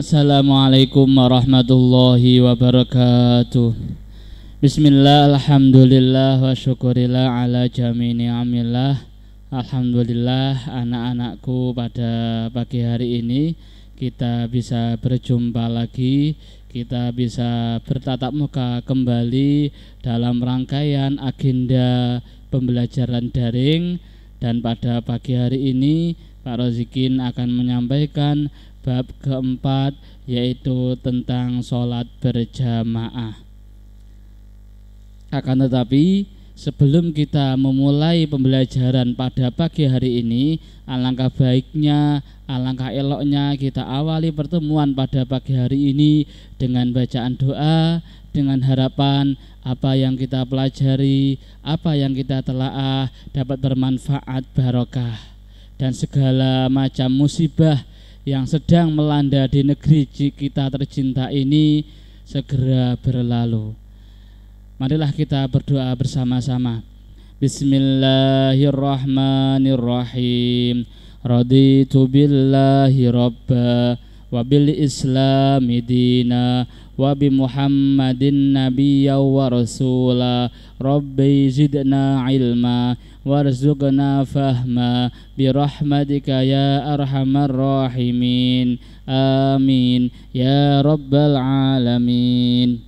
Assalamualaikum warahmatullahi wabarakatuh Bismillah, Alhamdulillah, wa syukurillah ala jamini amillah Alhamdulillah anak-anakku pada pagi hari ini Kita bisa berjumpa lagi Kita bisa bertatap muka kembali Dalam rangkaian agenda pembelajaran daring Dan pada pagi hari ini Pak Rozikin akan menyampaikan bab keempat yaitu tentang sholat berjamaah. Akan tetapi sebelum kita memulai pembelajaran pada pagi hari ini, alangkah baiknya, alangkah eloknya kita awali pertemuan pada pagi hari ini dengan bacaan doa, dengan harapan apa yang kita pelajari, apa yang kita telaah dapat bermanfaat barokah dan segala macam musibah yang sedang melanda di negeri kita tercinta ini segera berlalu. Marilah kita berdoa bersama-sama. Bismillahirrahmanirrahim. Raditu billahi rabbah wabil islami dina wa bi muhammadin nabiyya wa rasula rabbi zidna ilma warzuqna fahma bi rahmatika ya arhamar rahimin amin ya rabbal alamin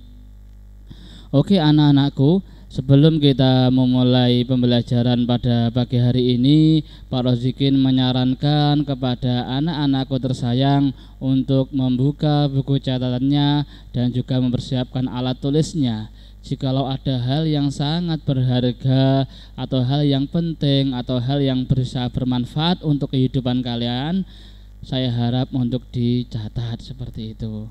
oke okay, anak-anakku Sebelum kita memulai pembelajaran pada pagi hari ini, Pak Rozikin menyarankan kepada anak-anakku tersayang untuk membuka buku catatannya dan juga mempersiapkan alat tulisnya. Jikalau ada hal yang sangat berharga atau hal yang penting atau hal yang bisa bermanfaat untuk kehidupan kalian, saya harap untuk dicatat seperti itu.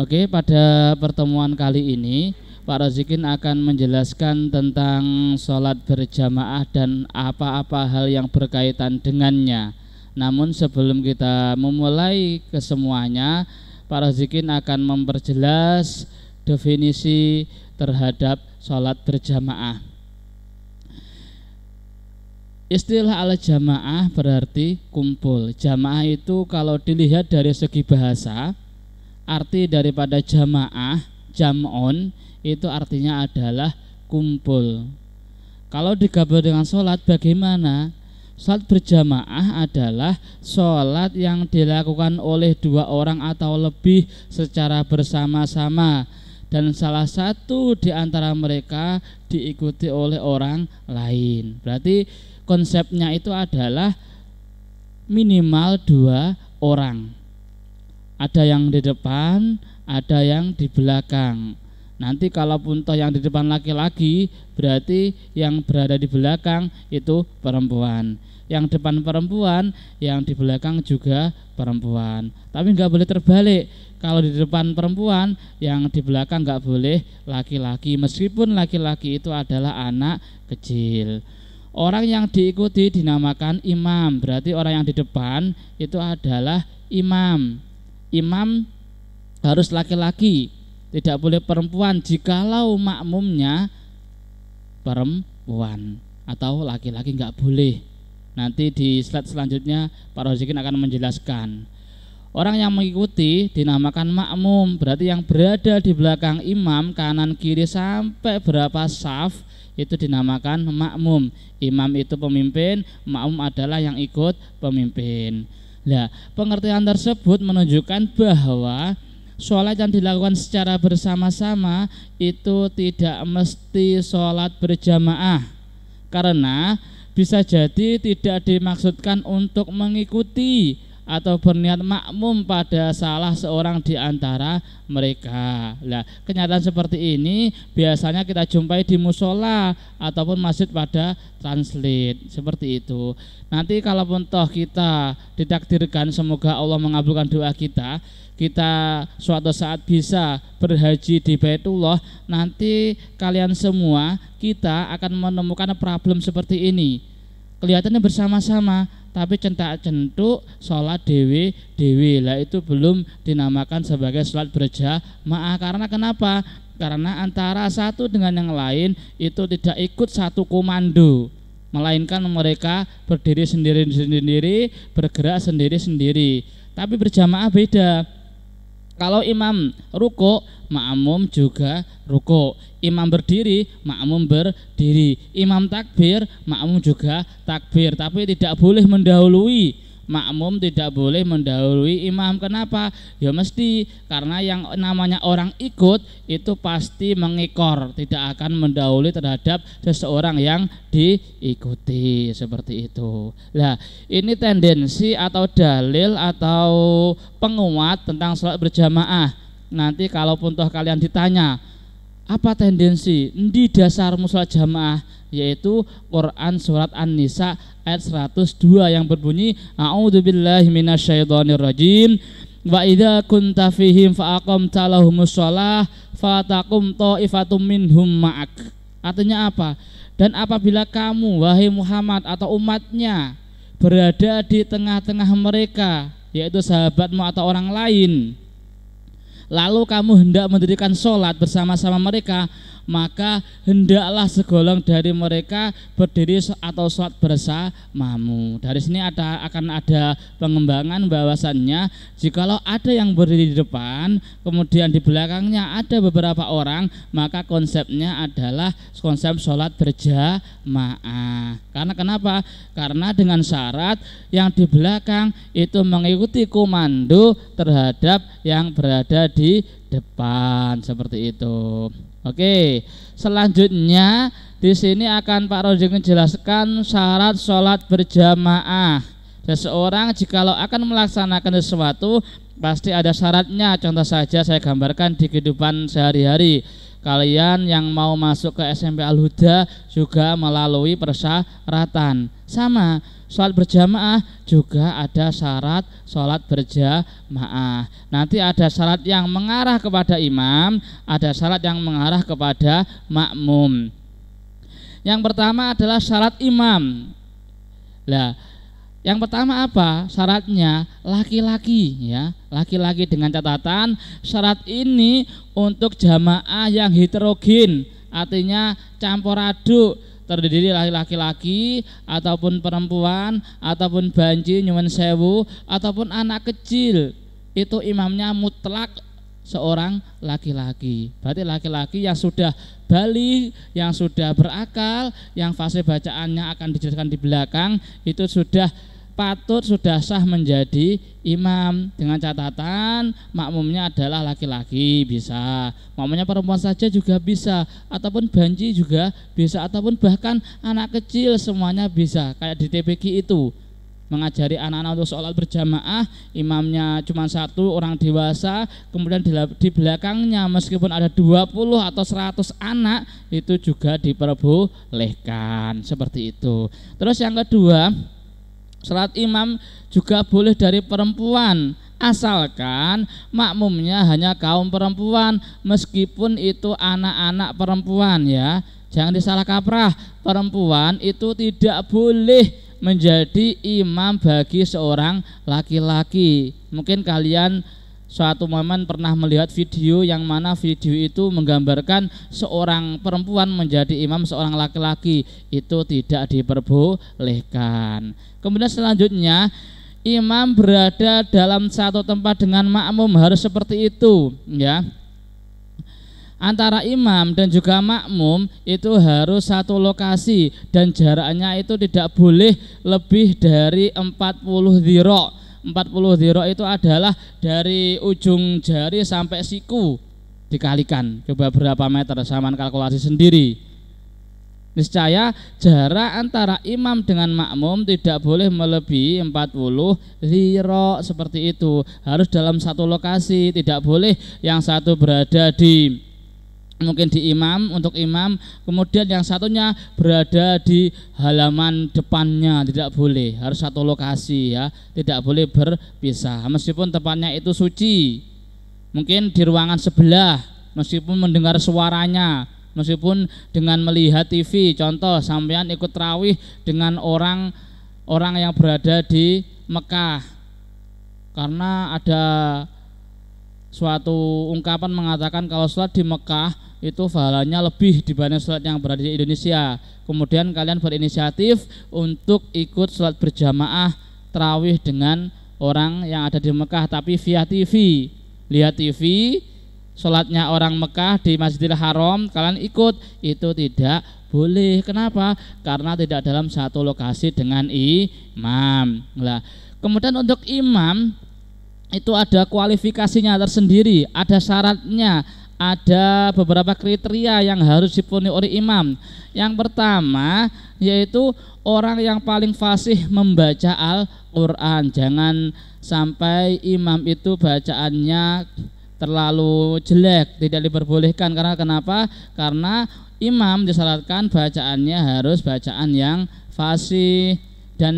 Oke, pada pertemuan kali ini Pak Rozikin akan menjelaskan tentang sholat berjamaah dan apa-apa hal yang berkaitan dengannya. Namun sebelum kita memulai kesemuanya, Pak Rozikin akan memperjelas definisi terhadap sholat berjamaah. Istilah ala jamaah berarti kumpul. Jamaah itu kalau dilihat dari segi bahasa, arti daripada jamaah jamon itu artinya adalah kumpul kalau digabung dengan sholat bagaimana Sholat berjamaah adalah sholat yang dilakukan oleh dua orang atau lebih secara bersama-sama dan salah satu di antara mereka diikuti oleh orang lain. Berarti konsepnya itu adalah minimal dua orang ada yang di depan, ada yang di belakang. Nanti kalaupun toh yang di depan laki-laki, berarti yang berada di belakang itu perempuan. Yang depan perempuan, yang di belakang juga perempuan. Tapi nggak boleh terbalik. Kalau di depan perempuan, yang di belakang nggak boleh laki-laki. Meskipun laki-laki itu adalah anak kecil. Orang yang diikuti dinamakan imam. Berarti orang yang di depan itu adalah imam imam harus laki-laki, tidak boleh perempuan jikalau makmumnya perempuan atau laki-laki nggak boleh. Nanti di slide selanjutnya Pak Rozikin akan menjelaskan. Orang yang mengikuti dinamakan makmum, berarti yang berada di belakang imam kanan kiri sampai berapa saf itu dinamakan makmum. Imam itu pemimpin, makmum adalah yang ikut pemimpin. Nah, pengertian tersebut menunjukkan bahwa sholat yang dilakukan secara bersama-sama itu tidak mesti sholat berjamaah karena bisa jadi tidak dimaksudkan untuk mengikuti atau berniat makmum pada salah seorang di antara mereka. Nah, kenyataan seperti ini biasanya kita jumpai di musola ataupun masjid pada translate seperti itu. Nanti kalaupun toh kita ditakdirkan semoga Allah mengabulkan doa kita, kita suatu saat bisa berhaji di Baitullah, nanti kalian semua kita akan menemukan problem seperti ini. Kelihatannya bersama-sama, tapi centak centuk sholat dewi dewi lah itu belum dinamakan sebagai sholat berjamaah karena kenapa karena antara satu dengan yang lain itu tidak ikut satu komando melainkan mereka berdiri sendiri-sendiri bergerak sendiri-sendiri tapi berjamaah beda kalau imam ruko, makmum juga ruko. Imam berdiri, makmum berdiri. Imam takbir, makmum juga takbir. Tapi tidak boleh mendahului makmum tidak boleh mendahului imam. Kenapa? Ya mesti karena yang namanya orang ikut itu pasti mengikor, tidak akan mendahului terhadap seseorang yang diikuti seperti itu. lah ini tendensi atau dalil atau penguat tentang sholat berjamaah. Nanti kalaupun toh kalian ditanya, apa tendensi di dasar musola jamaah yaitu Quran surat An-Nisa ayat 102 yang berbunyi A'udzubillahi minasyaitonirrajim wa idza kunta fihim fa aqamta lahumus shalah fataqum ta'ifatum minhum ma'ak artinya apa dan apabila kamu wahai Muhammad atau umatnya berada di tengah-tengah mereka yaitu sahabatmu atau orang lain lalu kamu hendak mendirikan sholat bersama-sama mereka, maka hendaklah segolong dari mereka berdiri atau sholat bersamamu. Dari sini ada akan ada pengembangan bahwasannya jikalau ada yang berdiri di depan, kemudian di belakangnya ada beberapa orang, maka konsepnya adalah konsep sholat berjamaah. Karena kenapa? Karena dengan syarat yang di belakang itu mengikuti komando terhadap yang berada di depan seperti itu. Oke, selanjutnya di sini akan Pak Rodi menjelaskan syarat sholat berjamaah. Seseorang jikalau akan melaksanakan sesuatu pasti ada syaratnya. Contoh saja saya gambarkan di kehidupan sehari-hari. Kalian yang mau masuk ke SMP Al-Huda juga melalui persyaratan. Sama, sholat berjamaah juga ada syarat sholat berjamaah. Nanti ada syarat yang mengarah kepada imam, ada syarat yang mengarah kepada makmum. Yang pertama adalah syarat imam. Lah, yang pertama apa? Syaratnya laki-laki ya, laki-laki dengan catatan syarat ini untuk jamaah yang heterogen, artinya campur aduk terdiri dari laki-laki ataupun perempuan ataupun banji nyuman sewu ataupun anak kecil itu imamnya mutlak seorang laki-laki. Berarti laki-laki yang sudah bali yang sudah berakal, yang fase bacaannya akan dijelaskan di belakang, itu sudah patut sudah sah menjadi imam dengan catatan makmumnya adalah laki-laki bisa makmumnya perempuan saja juga bisa ataupun banji juga bisa ataupun bahkan anak kecil semuanya bisa kayak di TPG itu mengajari anak-anak untuk sholat berjamaah imamnya cuma satu orang dewasa kemudian di belakangnya meskipun ada 20 atau 100 anak itu juga diperbolehkan seperti itu terus yang kedua Salat imam juga boleh dari perempuan asalkan makmumnya hanya kaum perempuan meskipun itu anak-anak perempuan ya. Jangan disalah kaprah, perempuan itu tidak boleh menjadi imam bagi seorang laki-laki. Mungkin kalian suatu momen pernah melihat video yang mana video itu menggambarkan seorang perempuan menjadi imam seorang laki-laki itu tidak diperbolehkan kemudian selanjutnya imam berada dalam satu tempat dengan makmum harus seperti itu ya antara imam dan juga makmum itu harus satu lokasi dan jaraknya itu tidak boleh lebih dari 40 dirok 40 zirok itu adalah dari ujung jari sampai siku dikalikan coba berapa meter sama kalkulasi sendiri Niscaya jarak antara imam dengan makmum tidak boleh melebihi 40 liro seperti itu. Harus dalam satu lokasi, tidak boleh yang satu berada di mungkin di imam untuk imam kemudian yang satunya berada di halaman depannya tidak boleh harus satu lokasi ya tidak boleh berpisah meskipun tempatnya itu suci mungkin di ruangan sebelah meskipun mendengar suaranya meskipun dengan melihat TV contoh sampean ikut rawih dengan orang orang yang berada di Mekah karena ada suatu ungkapan mengatakan kalau sholat di Mekah itu pahalanya lebih dibanding sholat yang berada di Indonesia. Kemudian kalian berinisiatif untuk ikut sholat berjamaah terawih dengan orang yang ada di Mekah tapi via TV. Lihat TV, sholatnya orang Mekah di Masjidil Haram, kalian ikut. Itu tidak boleh. Kenapa? Karena tidak dalam satu lokasi dengan imam. Lah, kemudian untuk imam itu ada kualifikasinya tersendiri, ada syaratnya ada beberapa kriteria yang harus dipenuhi oleh imam. Yang pertama yaitu orang yang paling fasih membaca Al-Qur'an. Jangan sampai imam itu bacaannya terlalu jelek, tidak diperbolehkan karena kenapa? Karena imam disyaratkan bacaannya harus bacaan yang fasih dan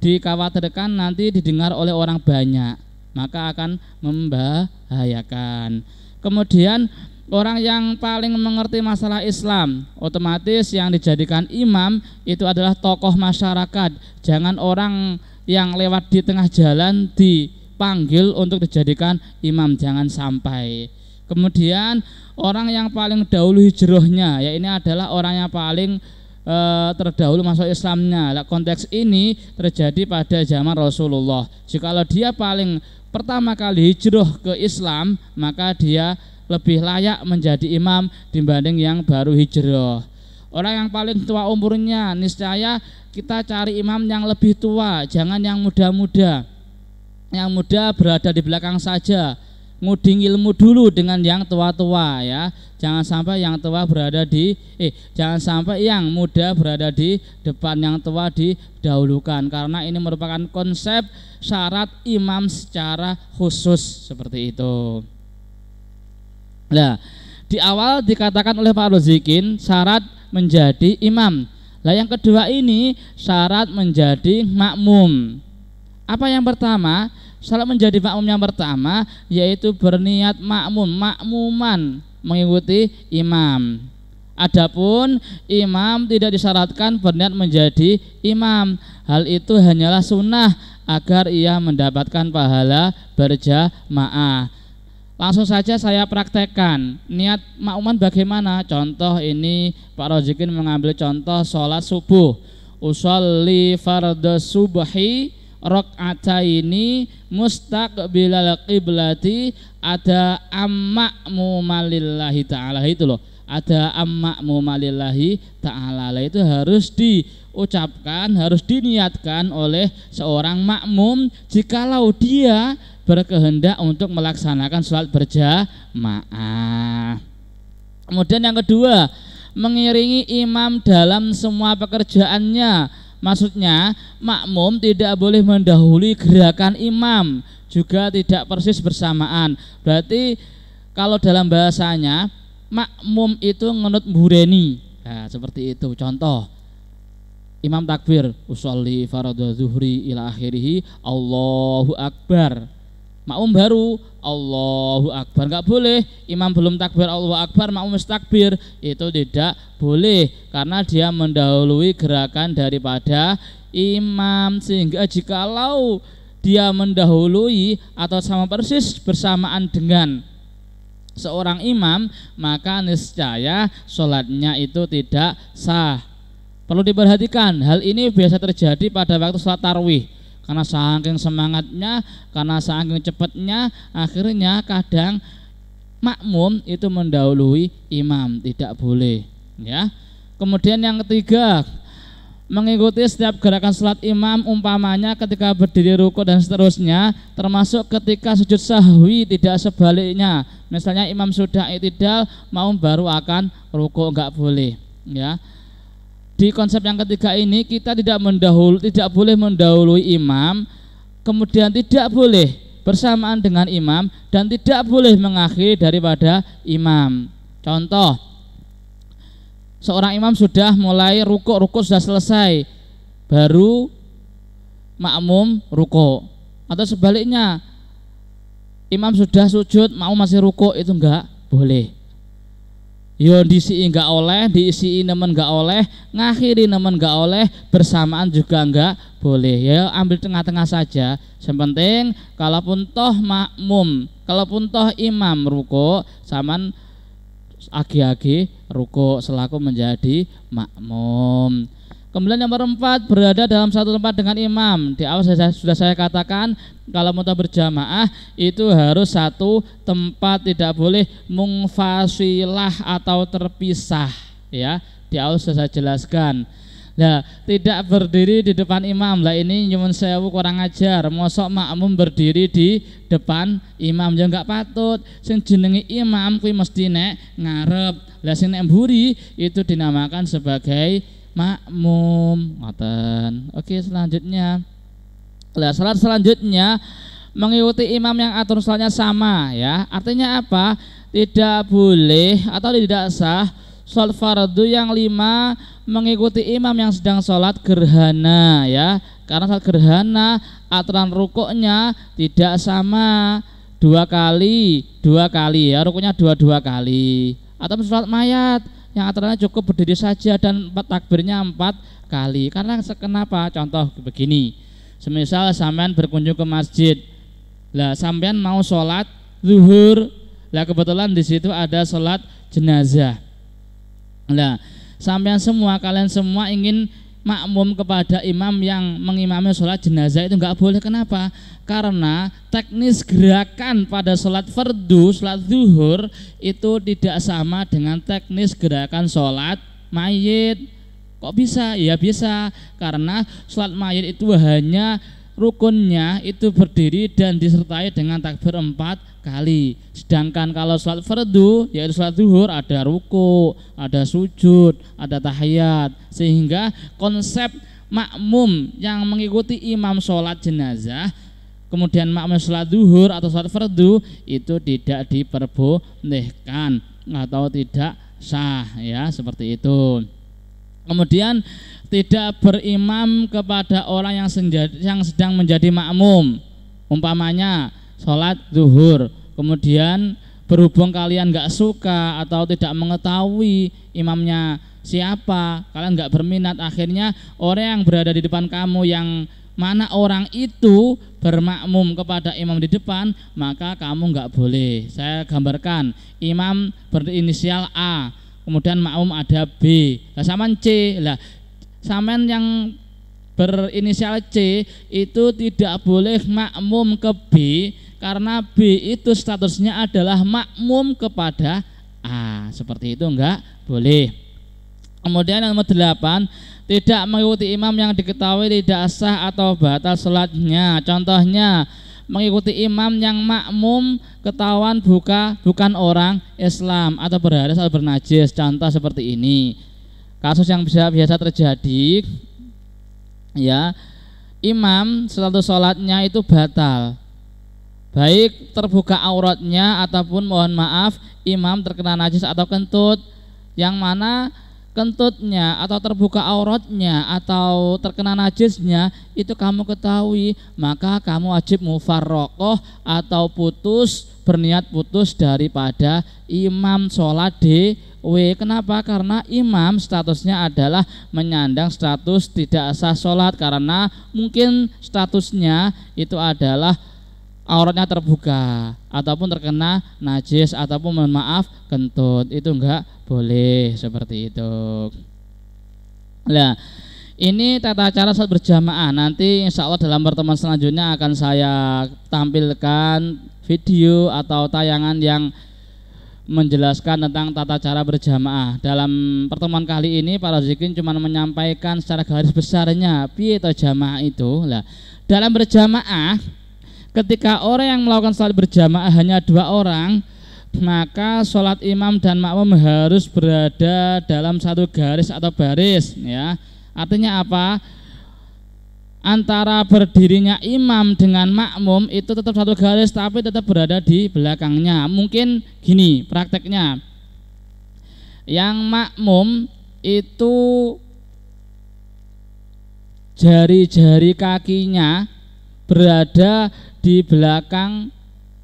dikhawatirkan nanti didengar oleh orang banyak, maka akan membahayakan. Kemudian orang yang paling mengerti masalah Islam, otomatis yang dijadikan imam itu adalah tokoh masyarakat. Jangan orang yang lewat di tengah jalan dipanggil untuk dijadikan imam, jangan sampai. Kemudian orang yang paling dahulu hijrahnya, ya ini adalah orang yang paling e, terdahulu masuk Islamnya. Nah, konteks ini terjadi pada zaman Rasulullah. Jikalau dia paling pertama kali hijrah ke Islam, maka dia lebih layak menjadi imam dibanding yang baru hijrah. Orang yang paling tua umurnya, niscaya kita cari imam yang lebih tua, jangan yang muda-muda. Yang muda berada di belakang saja nguding ilmu dulu dengan yang tua-tua ya. Jangan sampai yang tua berada di eh jangan sampai yang muda berada di depan yang tua didahulukan karena ini merupakan konsep syarat imam secara khusus seperti itu. Nah, di awal dikatakan oleh Pak Rozikin syarat menjadi imam. Nah, yang kedua ini syarat menjadi makmum. Apa yang pertama? Salat menjadi makmum yang pertama yaitu berniat makmum, makmuman mengikuti imam. Adapun imam tidak disyaratkan berniat menjadi imam. Hal itu hanyalah sunnah agar ia mendapatkan pahala berjamaah. Langsung saja saya praktekkan niat makmuman bagaimana. Contoh ini Pak Rozikin mengambil contoh sholat subuh. Usolli fardhu subhi mustak mustaqbilal qiblati ada amak malillahi taala itu loh ada amak malillahi taala itu harus diucapkan harus diniatkan oleh seorang makmum jikalau dia berkehendak untuk melaksanakan sholat berjamaah kemudian yang kedua mengiringi imam dalam semua pekerjaannya Maksudnya makmum tidak boleh mendahului gerakan imam juga tidak persis bersamaan. Berarti kalau dalam bahasanya makmum itu ngenut bureni. Nah, seperti itu contoh. Imam takbir usolli faradu zuhri ila akhirih Allahu akbar makmum baru Allahu Akbar nggak boleh imam belum takbir Allahu Akbar makmum takbir itu tidak boleh karena dia mendahului gerakan daripada imam sehingga jikalau dia mendahului atau sama persis bersamaan dengan seorang imam maka niscaya sholatnya itu tidak sah perlu diperhatikan hal ini biasa terjadi pada waktu sholat tarwih karena saking semangatnya karena saking cepatnya akhirnya kadang makmum itu mendahului imam tidak boleh ya kemudian yang ketiga mengikuti setiap gerakan salat imam umpamanya ketika berdiri ruko dan seterusnya termasuk ketika sujud sahwi tidak sebaliknya misalnya imam sudah itidal mau baru akan ruko enggak boleh ya di konsep yang ketiga ini kita tidak mendahul tidak boleh mendahului imam kemudian tidak boleh bersamaan dengan imam dan tidak boleh mengakhiri daripada imam contoh seorang imam sudah mulai rukuk rukuk sudah selesai baru makmum rukuk atau sebaliknya imam sudah sujud mau masih rukuk itu enggak boleh Yo diisi nggak oleh, diisi nemen nggak oleh, ngakhiri nemen nggak oleh, bersamaan juga nggak boleh. Ya ambil tengah-tengah saja. Sepenting kalaupun toh makmum, kalaupun toh imam ruko, saman agi-agi ruko selaku menjadi makmum. Kemudian yang keempat berada dalam satu tempat dengan imam. Di awal saya, sudah saya katakan kalau mau berjamaah itu harus satu tempat tidak boleh mungfasilah atau terpisah ya. Di awal sudah saya jelaskan. Nah, tidak berdiri di depan imam. Lah ini nyuwun sewu kurang ajar. Mosok makmum berdiri di depan imam yang enggak patut. Sing jenengi imam kuwi mesti nek ngarep. Lah sing nek itu dinamakan sebagai makmum ngoten oke selanjutnya lah salat selanjutnya mengikuti imam yang atur salatnya sama ya artinya apa tidak boleh atau tidak sah salat fardu yang lima mengikuti imam yang sedang sholat gerhana ya karena sholat gerhana aturan rukuknya tidak sama dua kali dua kali ya rukuknya dua dua kali atau sholat mayat yang antara cukup berdiri saja dan empat takbirnya empat kali. Karena kenapa? Contoh begini, semisal sampean berkunjung ke masjid, lah sampean mau sholat zuhur, lah kebetulan di situ ada sholat jenazah. Lah sampean semua kalian semua ingin makmum kepada imam yang mengimami sholat jenazah itu nggak boleh kenapa karena teknis gerakan pada sholat fardhu sholat zuhur itu tidak sama dengan teknis gerakan sholat mayit kok bisa ya bisa karena sholat mayit itu hanya rukunnya itu berdiri dan disertai dengan takbir empat kali. Sedangkan kalau sholat fardu yaitu sholat duhur ada ruku, ada sujud, ada tahiyat. Sehingga konsep makmum yang mengikuti imam sholat jenazah kemudian makmum sholat duhur atau sholat fardu itu tidak diperbolehkan atau tidak sah ya seperti itu. Kemudian tidak berimam kepada orang yang, senjata, yang sedang menjadi makmum. Umpamanya sholat zuhur, kemudian berhubung kalian nggak suka atau tidak mengetahui imamnya siapa, kalian nggak berminat, akhirnya orang yang berada di depan kamu yang mana orang itu bermakmum kepada imam di depan maka kamu nggak boleh saya gambarkan imam berinisial A kemudian ma'um ada B lah saman C lah saman yang berinisial C itu tidak boleh makmum ke B karena B itu statusnya adalah makmum kepada A seperti itu enggak boleh kemudian yang nomor delapan tidak mengikuti imam yang diketahui tidak sah atau batal sholatnya contohnya mengikuti imam yang makmum ketahuan buka bukan orang Islam atau berharis atau bernajis contoh seperti ini kasus yang bisa biasa terjadi ya imam selalu sholatnya itu batal baik terbuka auratnya ataupun mohon maaf imam terkena najis atau kentut yang mana kentutnya atau terbuka auratnya atau terkena najisnya itu kamu ketahui maka kamu wajib mufarrokoh atau putus berniat putus daripada imam sholat di W kenapa karena imam statusnya adalah menyandang status tidak sah sholat karena mungkin statusnya itu adalah auratnya terbuka ataupun terkena najis ataupun mohon maaf kentut itu enggak boleh seperti itu nah ini tata cara saat berjamaah nanti insya Allah dalam pertemuan selanjutnya akan saya tampilkan video atau tayangan yang menjelaskan tentang tata cara berjamaah dalam pertemuan kali ini para zikin cuma menyampaikan secara garis besarnya atau jamaah itu lah dalam berjamaah ketika orang yang melakukan salat berjamaah hanya dua orang maka sholat imam dan makmum harus berada dalam satu garis atau baris ya artinya apa antara berdirinya imam dengan makmum itu tetap satu garis tapi tetap berada di belakangnya mungkin gini prakteknya yang makmum itu jari-jari kakinya berada di belakang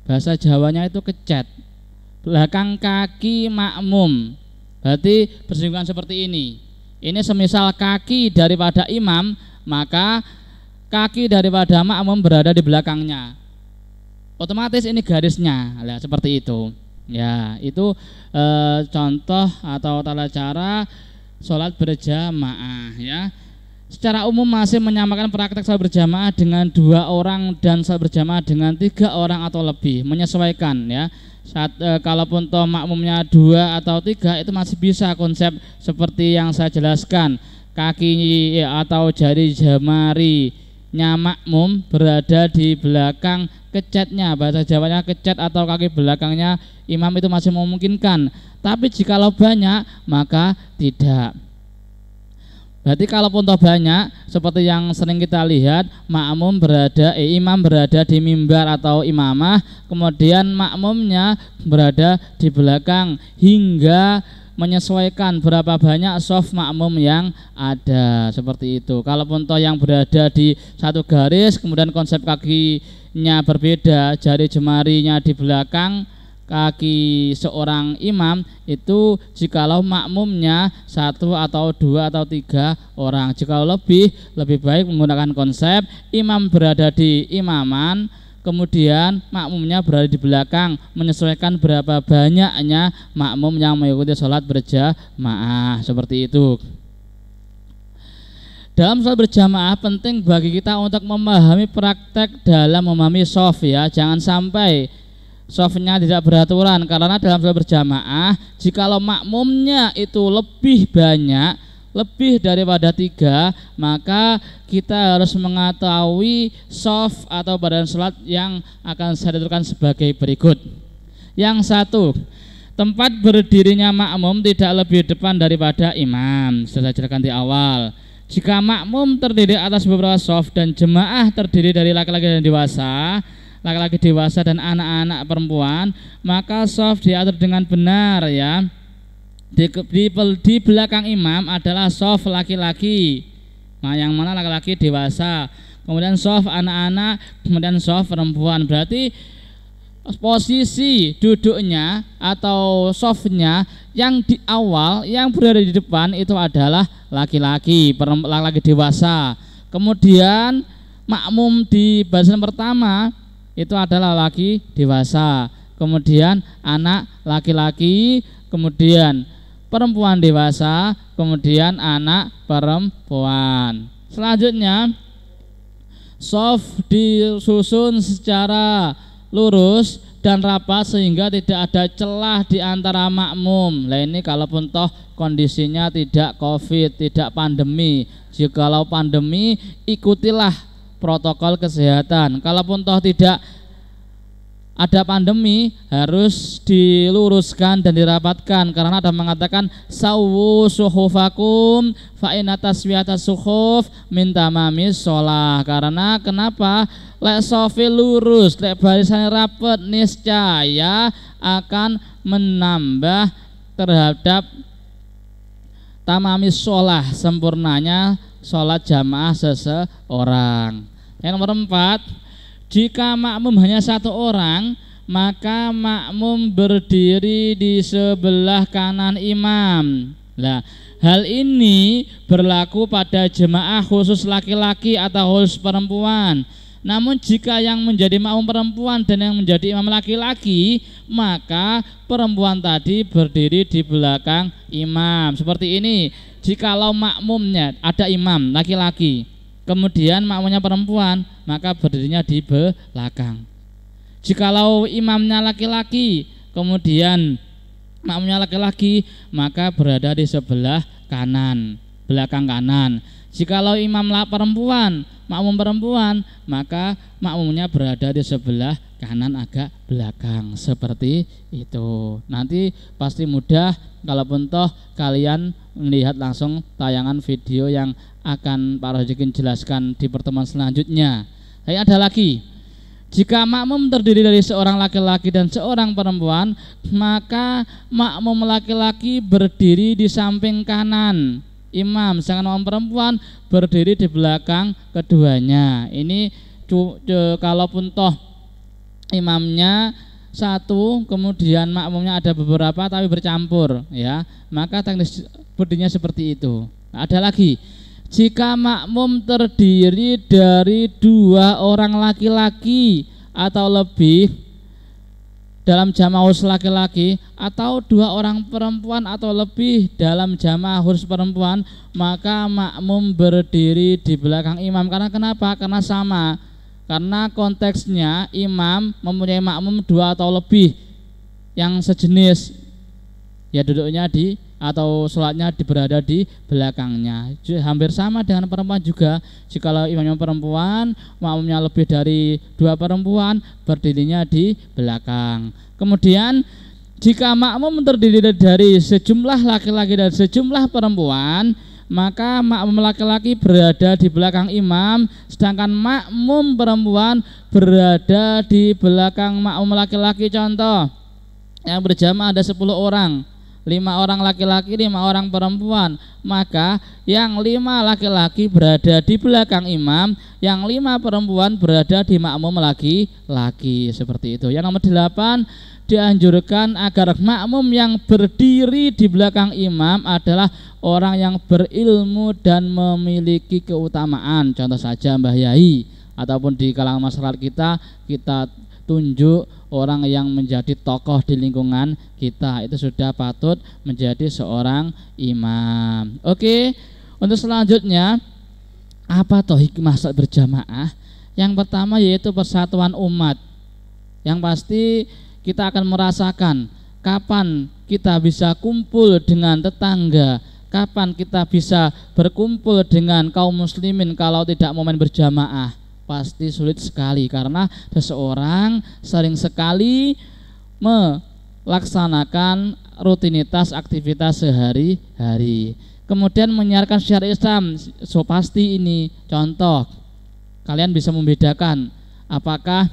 bahasa Jawanya itu kecet belakang kaki makmum berarti persinggungan seperti ini ini semisal kaki daripada imam maka kaki daripada makmum berada di belakangnya otomatis ini garisnya lah seperti itu ya itu e, contoh atau tata cara sholat berjamaah ya secara umum masih menyamakan praktek sholat berjamaah dengan dua orang dan sholat berjamaah dengan tiga orang atau lebih menyesuaikan ya saat e, kalaupun toh makmumnya dua atau tiga itu masih bisa konsep seperti yang saya jelaskan kaki e, atau jari jemari nyamakum makmum berada di belakang kecetnya bahasa Jawanya kecet atau kaki belakangnya imam itu masih memungkinkan tapi jikalau banyak maka tidak Berarti kalaupun toh banyak seperti yang sering kita lihat makmum berada eh, imam berada di mimbar atau imamah, kemudian makmumnya berada di belakang hingga menyesuaikan berapa banyak soft makmum yang ada seperti itu. Kalaupun toh yang berada di satu garis kemudian konsep kakinya berbeda, jari jemarinya di belakang kaki seorang imam itu jikalau makmumnya satu atau dua atau tiga orang jika lebih lebih baik menggunakan konsep imam berada di imaman kemudian makmumnya berada di belakang menyesuaikan berapa banyaknya makmum yang mengikuti sholat berjamaah seperti itu dalam sholat berjamaah penting bagi kita untuk memahami praktek dalam memahami soft ya jangan sampai Sofnya tidak beraturan karena dalam sholat berjamaah jika jikalau makmumnya itu lebih banyak lebih daripada tiga maka kita harus mengetahui soft atau badan sholat yang akan saya tentukan sebagai berikut yang satu tempat berdirinya makmum tidak lebih depan daripada imam sudah saya jelaskan di awal jika makmum terdiri atas beberapa soft dan jemaah terdiri dari laki-laki dan dewasa laki-laki dewasa dan anak-anak perempuan maka soft diatur dengan benar ya di, di, di belakang imam adalah soft laki-laki nah yang mana laki-laki dewasa kemudian soft anak-anak kemudian soft perempuan berarti posisi duduknya atau softnya yang di awal yang berada di depan itu adalah laki-laki perempuan laki-laki dewasa kemudian makmum di barisan pertama itu adalah laki dewasa kemudian anak laki-laki kemudian perempuan dewasa kemudian anak perempuan selanjutnya soft disusun secara lurus dan rapat sehingga tidak ada celah di antara makmum. Lah ini kalaupun toh kondisinya tidak Covid, tidak pandemi. Jikalau pandemi, ikutilah protokol kesehatan. Kalaupun toh tidak ada pandemi harus diluruskan dan dirapatkan karena ada mengatakan sawu suhufakum fa inatas suhuf minta mami sholah karena kenapa lek sofi lurus lek barisan rapet niscaya akan menambah terhadap tamamis sholah sempurnanya sholat jamaah seseorang yang nomor empat, jika makmum hanya satu orang, maka makmum berdiri di sebelah kanan imam. Nah, hal ini berlaku pada jemaah khusus laki-laki atau khusus perempuan. Namun jika yang menjadi makmum perempuan dan yang menjadi imam laki-laki, maka perempuan tadi berdiri di belakang imam. Seperti ini, jikalau makmumnya ada imam laki-laki, Kemudian makmumnya perempuan, maka berdirinya di belakang. Jikalau imamnya laki-laki, kemudian makmumnya laki-laki, maka berada di sebelah kanan, belakang kanan. Jikalau imam perempuan, makmum perempuan, maka makmumnya berada di sebelah kanan agak belakang seperti itu. Nanti pasti mudah kalaupun toh kalian melihat langsung tayangan video yang akan Pak Rozikin jelaskan di pertemuan selanjutnya. Tapi ada lagi. Jika makmum terdiri dari seorang laki-laki dan seorang perempuan, maka makmum laki-laki berdiri di samping kanan imam, sedangkan makmum perempuan berdiri di belakang keduanya. Ini kalau kalaupun toh imamnya satu, kemudian makmumnya ada beberapa tapi bercampur, ya. Maka teknis berdirinya seperti itu. Ada lagi jika makmum terdiri dari dua orang laki-laki atau lebih dalam jamaah jamaus laki-laki atau dua orang perempuan atau lebih dalam jamaah jamaus perempuan maka makmum berdiri di belakang imam karena kenapa karena sama karena konteksnya imam mempunyai makmum dua atau lebih yang sejenis ya duduknya di atau sholatnya berada di belakangnya. Hampir sama dengan perempuan juga. Jikalau imamnya perempuan, makmumnya lebih dari dua perempuan, berdirinya di belakang. Kemudian jika makmum terdiri dari sejumlah laki-laki dan sejumlah perempuan, maka makmum laki-laki berada di belakang imam, sedangkan makmum perempuan berada di belakang makmum laki-laki. Contoh, yang berjamaah ada 10 orang lima orang laki-laki, lima orang perempuan. Maka yang lima laki-laki berada di belakang imam, yang lima perempuan berada di makmum laki-laki. Seperti itu. Yang nomor delapan dianjurkan agar makmum yang berdiri di belakang imam adalah orang yang berilmu dan memiliki keutamaan. Contoh saja Mbah Yai ataupun di kalangan masyarakat kita kita tunjuk orang yang menjadi tokoh di lingkungan kita itu sudah patut menjadi seorang imam. Oke, untuk selanjutnya apa toh hikmah saat berjamaah? Yang pertama yaitu persatuan umat. Yang pasti kita akan merasakan kapan kita bisa kumpul dengan tetangga, kapan kita bisa berkumpul dengan kaum muslimin kalau tidak momen berjamaah pasti sulit sekali karena seseorang sering sekali melaksanakan rutinitas aktivitas sehari-hari. Kemudian menyiarkan syiar Islam, so pasti ini contoh. Kalian bisa membedakan apakah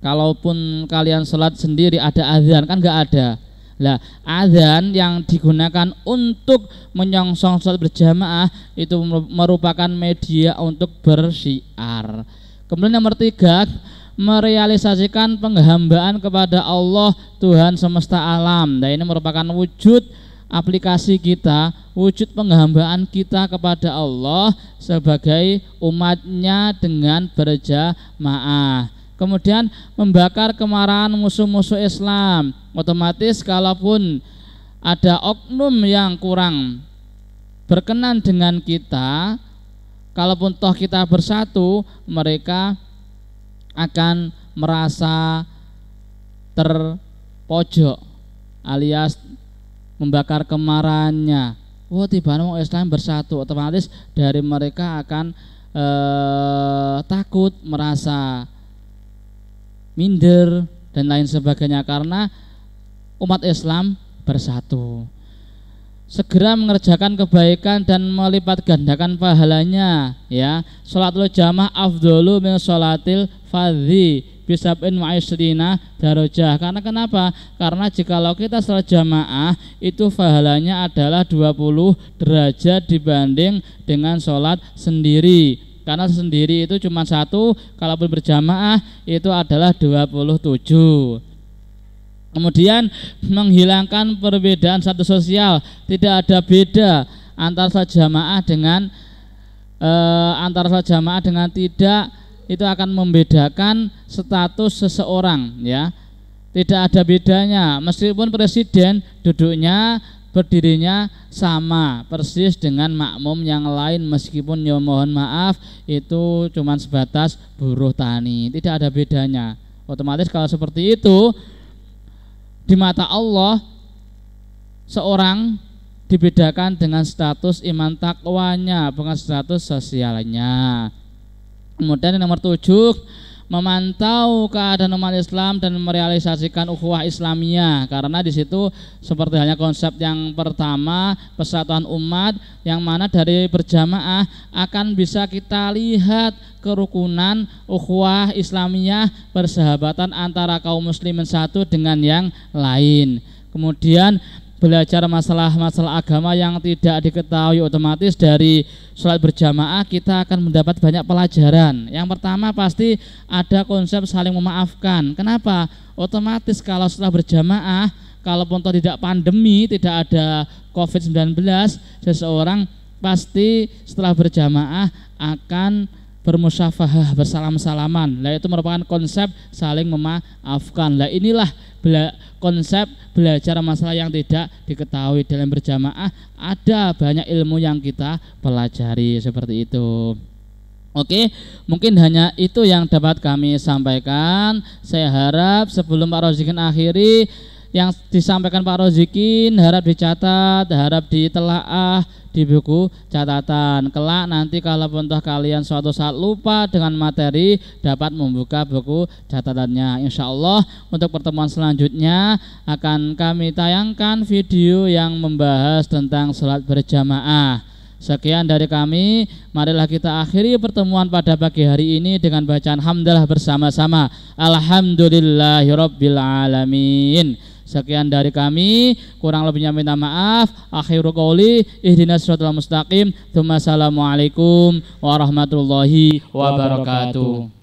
kalaupun kalian sholat sendiri ada azan kan nggak ada lah, azan yang digunakan untuk menyongsong sholat berjamaah itu merupakan media untuk bersiar. Kemudian nomor tiga, merealisasikan penghambaan kepada Allah Tuhan semesta alam. Nah, ini merupakan wujud aplikasi kita, wujud penghambaan kita kepada Allah sebagai umatnya dengan berjamaah kemudian membakar kemarahan musuh-musuh Islam otomatis kalaupun ada oknum yang kurang berkenan dengan kita kalaupun toh kita bersatu mereka akan merasa terpojok alias membakar kemarahannya Wah, oh, tiba orang Islam bersatu otomatis dari mereka akan eh, takut merasa minder dan lain sebagainya karena umat Islam bersatu. Segera mengerjakan kebaikan dan melipat gandakan pahalanya ya. Salatul jamaah afdolu min salatil fadhi bisabin wa isrina darajah. Karena kenapa? Karena jikalau kita salat jamaah itu pahalanya adalah 20 derajat dibanding dengan salat sendiri karena sendiri itu cuma satu kalaupun berjamaah itu adalah 27 kemudian menghilangkan perbedaan satu sosial tidak ada beda antara sholat dengan e, antara sholat dengan tidak itu akan membedakan status seseorang ya tidak ada bedanya meskipun presiden duduknya berdirinya sama persis dengan makmum yang lain meskipun ya mohon maaf itu cuma sebatas buruh tani tidak ada bedanya otomatis kalau seperti itu di mata Allah seorang dibedakan dengan status iman takwanya bukan status sosialnya kemudian yang nomor tujuh memantau keadaan umat Islam dan merealisasikan ukhuwah Islamnya karena di situ seperti halnya konsep yang pertama persatuan umat yang mana dari berjamaah akan bisa kita lihat kerukunan ukhuwah Islamiyah persahabatan antara kaum muslimin satu dengan yang lain kemudian belajar masalah-masalah agama yang tidak diketahui otomatis dari sholat berjamaah kita akan mendapat banyak pelajaran. Yang pertama pasti ada konsep saling memaafkan. Kenapa? Otomatis kalau setelah berjamaah, kalaupun toh tidak pandemi, tidak ada COVID-19, seseorang pasti setelah berjamaah akan bermusyafahah bersalam-salaman. Lah itu merupakan konsep saling memaafkan. Lah inilah bela konsep belajar masalah yang tidak diketahui dalam berjamaah ada banyak ilmu yang kita pelajari seperti itu. Oke, mungkin hanya itu yang dapat kami sampaikan. Saya harap sebelum Pak Rozikin akhiri yang disampaikan Pak Rozikin harap dicatat, harap ditelaah di buku catatan. Kelak nanti kalau entah kalian suatu saat lupa dengan materi dapat membuka buku catatannya. Insya Allah untuk pertemuan selanjutnya akan kami tayangkan video yang membahas tentang sholat berjamaah. Sekian dari kami, marilah kita akhiri pertemuan pada pagi hari ini dengan bacaan hamdalah bersama-sama. Alhamdulillahirobbilalamin. Sekian dari kami, kurang lebihnya minta maaf. akhirul qauli ihdinas shiratal mustaqim. Assalamualaikum warahmatullahi wabarakatuh.